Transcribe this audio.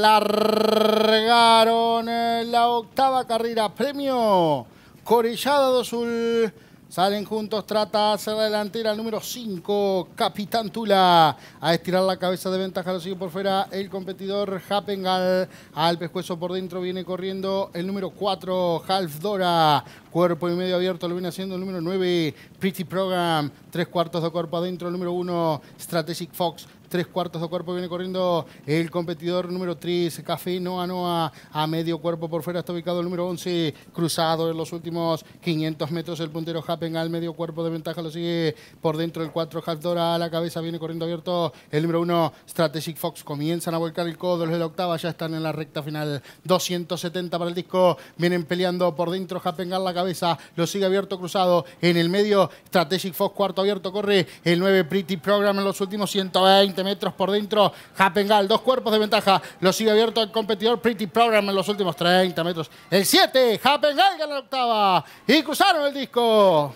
largaron la octava carrera. Premio Corellada sul Salen juntos, trata de hacer la delantera número 5, Capitán Tula. A estirar la cabeza de ventaja, lo sigue por fuera el competidor Happengal. Al pescuezo por dentro viene corriendo el número 4, Half Dora. Cuerpo y medio abierto lo viene haciendo el número 9, Pretty Program. Tres cuartos de cuerpo adentro, el número 1, Strategic Fox tres cuartos de cuerpo viene corriendo el competidor número 3, Café Noa Noa, a medio cuerpo por fuera está ubicado el número 11, cruzado en los últimos 500 metros el puntero Happen al medio cuerpo de ventaja lo sigue por dentro el 4, Halfdora a la cabeza viene corriendo abierto el número 1, Strategic Fox, comienzan a volcar el codo, los de la octava ya están en la recta final, 270 para el disco, vienen peleando por dentro Happen a la cabeza, lo sigue abierto cruzado, en el medio Strategic Fox cuarto abierto corre el 9 Pretty Program en los últimos 120 metros por dentro. Hapengal, dos cuerpos de ventaja. Lo sigue abierto el competidor Pretty Program en los últimos 30 metros. El 7, Hapengal gana la octava. Y cruzaron el disco.